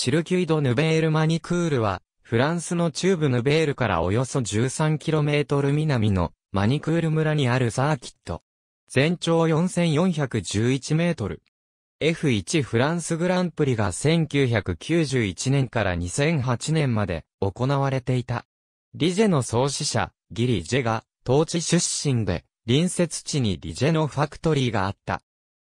シルキュイド・ヌベール・マニクールは、フランスの中部ヌベールからおよそ 13km 南のマニクール村にあるサーキット。全長4411メートル。F1 フランスグランプリが1991年から2008年まで行われていた。リジェの創始者、ギリ・ジェが、当地出身で、隣接地にリジェのファクトリーがあった。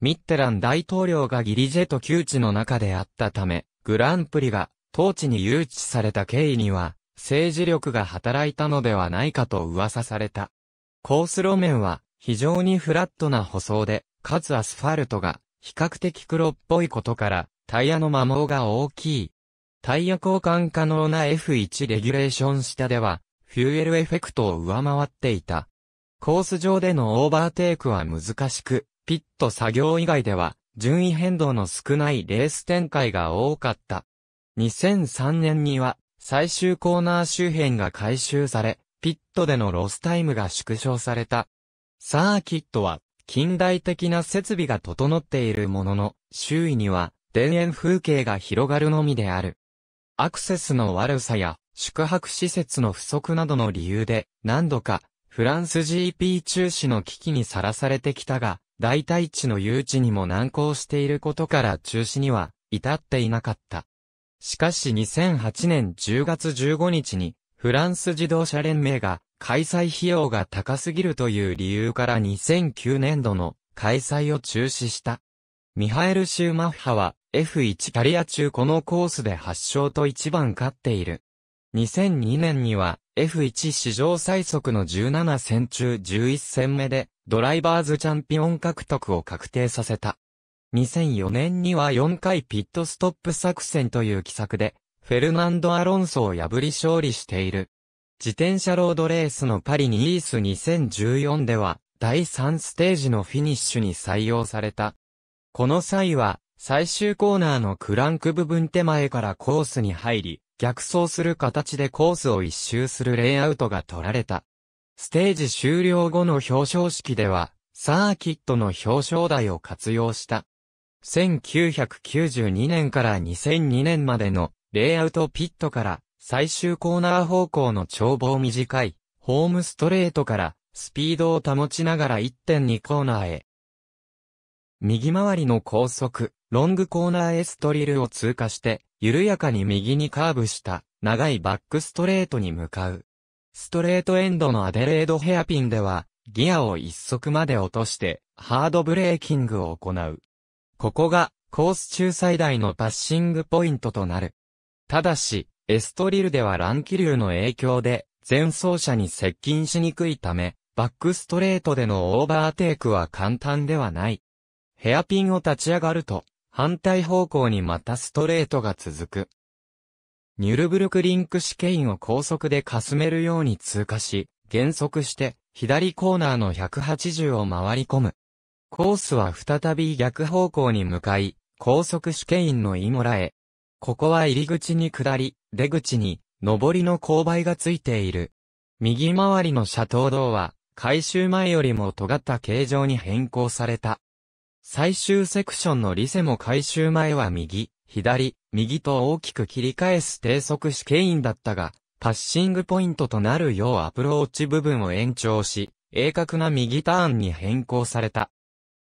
ミッテラン大統領がギリジェと旧地の中であったため、グランプリが当地に誘致された経緯には、政治力が働いたのではないかと噂された。コース路面は非常にフラットな舗装で、かつアスファルトが比較的黒っぽいことから、タイヤの摩耗が大きい。タイヤ交換可能な F1 レギュレーション下では、フューエルエフェクトを上回っていた。コース上でのオーバーテイクは難しく、ピット作業以外では、順位変動の少ないレース展開が多かった。2003年には、最終コーナー周辺が回収され、ピットでのロスタイムが縮小された。サーキットは、近代的な設備が整っているものの、周囲には、田園風景が広がるのみである。アクセスの悪さや、宿泊施設の不足などの理由で、何度か、フランス GP 中止の危機にさらされてきたが、大体地の誘致にも難航していることから中止には至っていなかった。しかし2008年10月15日にフランス自動車連盟が開催費用が高すぎるという理由から2009年度の開催を中止した。ミハエル・シューマッハは F1 キャリア中このコースで8勝と1番勝っている。2002年には F1 史上最速の17戦中11戦目でドライバーズチャンピオン獲得を確定させた。2004年には4回ピットストップ作戦という奇策で、フェルナンド・アロンソを破り勝利している。自転車ロードレースのパリにイース2014では、第3ステージのフィニッシュに採用された。この際は、最終コーナーのクランク部分手前からコースに入り、逆走する形でコースを一周するレイアウトが取られた。ステージ終了後の表彰式では、サーキットの表彰台を活用した。1992年から2002年までのレイアウトピットから最終コーナー方向の眺望短いホームストレートからスピードを保ちながら1.2コーナーへ。右回りの高速、ロングコーナーエストリルを通過して緩やかに右にカーブした長いバックストレートに向かう。ストレートエンドのアデレードヘアピンでは、ギアを一足まで落として、ハードブレーキングを行う。ここが、コース中最大のパッシングポイントとなる。ただし、エストリルでは乱気流の影響で、前走車に接近しにくいため、バックストレートでのオーバーテイクは簡単ではない。ヘアピンを立ち上がると、反対方向にまたストレートが続く。ニュルブルクリンク試験を高速でかすめるように通過し、減速して左コーナーの180を回り込む。コースは再び逆方向に向かい、高速試験員のイモラへ。ここは入り口に下り、出口に、上りの勾配がついている。右回りの車頭道は、回収前よりも尖った形状に変更された。最終セクションのリセも回収前は右、左、右と大きく切り返す低速試験員だったが、パッシングポイントとなるようアプローチ部分を延長し、鋭角な右ターンに変更された。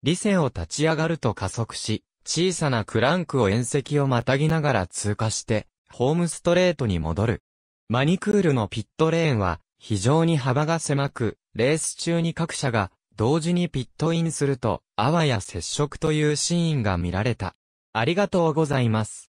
理性を立ち上がると加速し、小さなクランクを縁石をまたぎながら通過して、ホームストレートに戻る。マニクールのピットレーンは、非常に幅が狭く、レース中に各社が、同時にピットインすると、あわや接触というシーンが見られた。ありがとうございます。